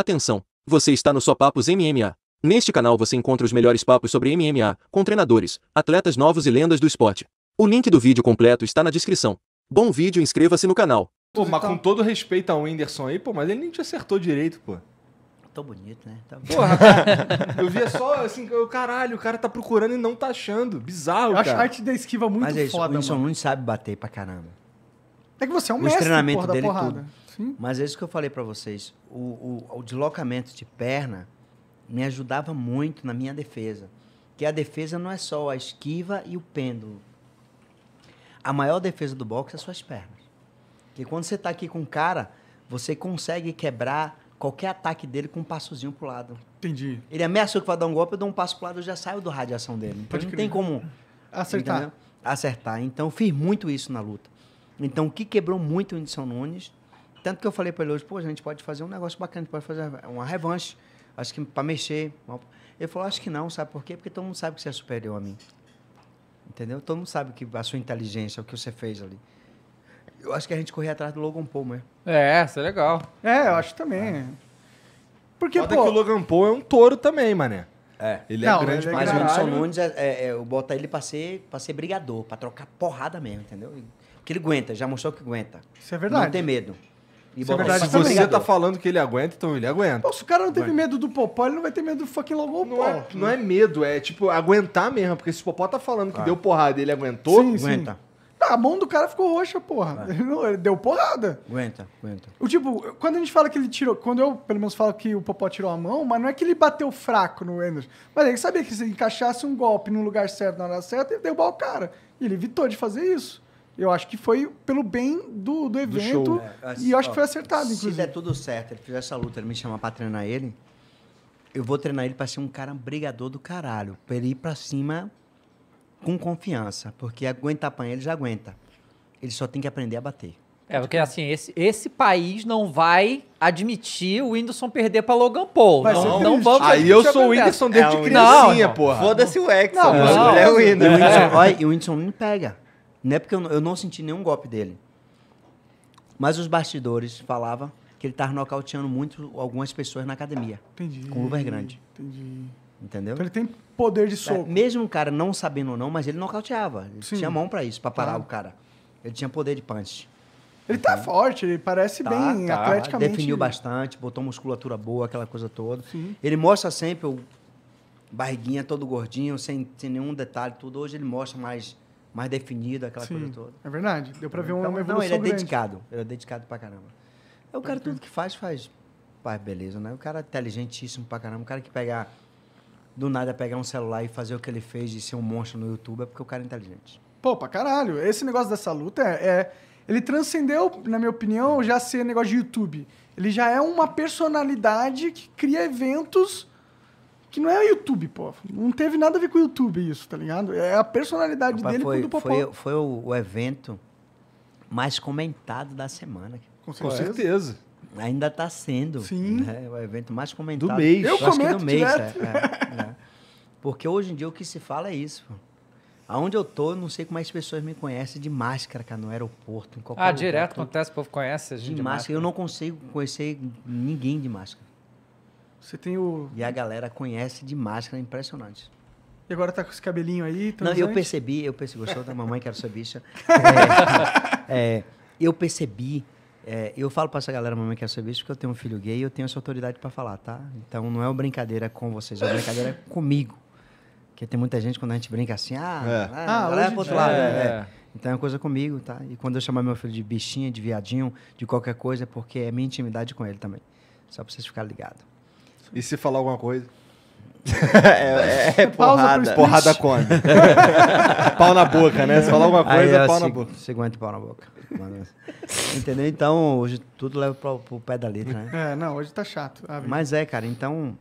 Atenção! Você está no Só Papos MMA. Neste canal você encontra os melhores papos sobre MMA, com treinadores, atletas novos e lendas do esporte. O link do vídeo completo está na descrição. Bom vídeo, inscreva-se no canal. Pô, mas então- com todo respeito ao Whindersson aí, pô, mas ele nem te acertou direito, pô. Tô bonito, né? Tá bonito. Porra, cara, eu via só assim, eu, caralho, o cara tá procurando e não tá achando. Bizarro, eu cara. Acho a arte da esquiva muito mas é isso, foda, o Whindersson Nunes sabe bater pra caramba. É que você é um o mestre, treinamento porra, dele da é porrada. Tudo. Mas é isso que eu falei para vocês. O, o, o, deslocamento de perna me ajudava muito na minha defesa. Que a defesa não é só a esquiva e o pêndulo. A maior defesa do boxe é as suas pernas. Que quando você tá aqui com o cara, você consegue quebrar qualquer ataque dele com um passozinho pro lado. Entendi. Ele ameaçou que vai dar um golpe, eu dou um passo pro lado, eu já saio do radiação dele. Então Pode não crer. tem como acertar. Entendeu? Acertar. Então eu fiz muito isso na luta. Então, o que quebrou muito o Whindersson Nunes, tanto que eu falei para ele hoje, pô, a gente pode fazer um negócio bacana, pode fazer uma revanche, acho que para mexer. Ele falou, acho que não, sabe por quê? Porque todo mundo sabe que você é superior a mim. Entendeu? Todo mundo sabe que a sua inteligência, o que você fez ali. Eu acho que a gente corria atrás do Logan Paul, mesmo. Né? É, isso é legal. É, eu acho também. É. Porque, Foda pô... que o Logan Paul é um touro também, mané. É. Ele é não, é grande ele é Mas o Anderson Nunes, é, é, é, eu boto ele pra ser, pra ser brigador, pra trocar porrada mesmo, entendeu? Porque ele aguenta, já mostrou que aguenta. Isso é verdade. Não tem medo. E é verdade, se é você tá falando que ele aguenta, então ele aguenta. Pô, se o cara não teve medo do Popó, ele não vai ter medo do fucking logo não, é, não é medo, é tipo aguentar mesmo, porque se o Popó tá falando que ah. deu porrada e ele aguentou, sim, aguenta. Sim. Tá, a mão do cara ficou roxa, porra. Ele, não, ele, deu porrada. Aguenta, aguenta. O tipo, quando a gente fala que ele tirou. Quando eu, pelo menos, falo que o Popó tirou a mão, mas não é que ele bateu fraco no Anderson. Mas ele sabia que se encaixasse um golpe no lugar certo, na hora certa, ele derrubar o cara. E ele evitou de fazer isso. Eu acho que foi pelo bem do, do evento. Do é, é, e acho que foi acertado, se inclusive. Se der tudo certo, ele fizer essa luta, ele me chamar pra treinar ele, eu vou treinar ele pra ser um cara brigador do caralho. Pra ele ir pra cima com confiança. Porque aguenta apanhar, ele já aguenta. Ele só tem que aprender a bater. É, porque assim, esse, esse país não vai admitir o Whindersson perder pra Logan Paul. Vai não, não vamos Aí eu sou o Whindersson desde é, criancinha, não, porra. Foda-se o Exxon. Não, é não, não. É o Whindersson. E o Whindersson, o Whindersson não pega. Não é porque eu, eu não senti nenhum golpe dele. Mas os bastidores falavam que ele estava nocauteando muito algumas pessoas na academia. Entendi. Com Uber Grande. Entendi. Entendeu? Então ele tem poder de é, soco. É, mesmo o cara não sabendo ou não, mas ele nocauteava. Ele Sim. tinha mão para isso, para parar tá. o cara. Ele tinha poder de punch. Ele então, tá forte, ele parece tá, bem tá, atleticamente. Definiu bastante, botou musculatura boa, aquela coisa toda. Sim. Ele mostra sempre o barriguinha todo gordinho, sem, sem nenhum detalhe, tudo. Hoje ele mostra mais mais definido aquela Sim, coisa toda. É verdade. Deu para ver uma, então, uma evolução Não, ele é grande. dedicado. Ele é dedicado pra caramba. É o cara, tudo que faz, faz, faz beleza, né? O cara é inteligentíssimo pra caramba. O cara que pegar, do nada, pegar um celular e fazer o que ele fez de ser um monstro no YouTube é porque o cara é inteligente. Pô, pra caralho. Esse negócio dessa luta é... é ele transcendeu, na minha opinião, já ser negócio de YouTube. Ele já é uma personalidade que cria eventos que não é o YouTube, pô. Não teve nada a ver com o YouTube isso, tá ligado? É a personalidade dele foi, com o do Popó. Foi, foi o, o, evento mais comentado da semana. Com certeza. Com certeza. Ainda está sendo. Sim. Né? O evento mais comentado. Do mês. Eu, Eu comento do mês. É, é, é. Porque hoje em dia o que se fala é isso. Pô. Aonde eu tô, não sei como as pessoas me conhecem de máscara, cara, no aeroporto, em qualquer Ah, lugar, direto acontece, o povo conhece a gente de, de máscara. máscara. Eu não consigo conhecer ninguém de máscara. Você tem o. E a galera conhece de máscara, é impressionante. E agora tá com esse cabelinho aí? Não, eu percebi, eu percebi. Gostou da mamãe, era ser bicha. É, é, eu percebi. É, eu falo para essa galera, mamãe, quero ser bicha, porque eu tenho um filho gay e eu tenho essa autoridade para falar, tá? Então não é uma brincadeira com vocês, é uma brincadeira comigo. Porque tem muita gente, quando a gente brinca assim, ah, é. ah, ah leva pro outro lado. É. Né? É. Então é uma coisa comigo, tá? E quando eu chamar meu filho de bichinha, de viadinho, de qualquer coisa, é porque é minha intimidade com ele também. Só pra vocês ficarem ligados. E se falar alguma coisa? é, é, é porrada. Porrada come. pau na boca, né? Se falar alguma coisa, é pau se, na boca. Seguinte, pau na boca. Entendeu? Então, hoje tudo leva pro, pro pé da letra, né? É, não, hoje tá chato. Mas é, cara, então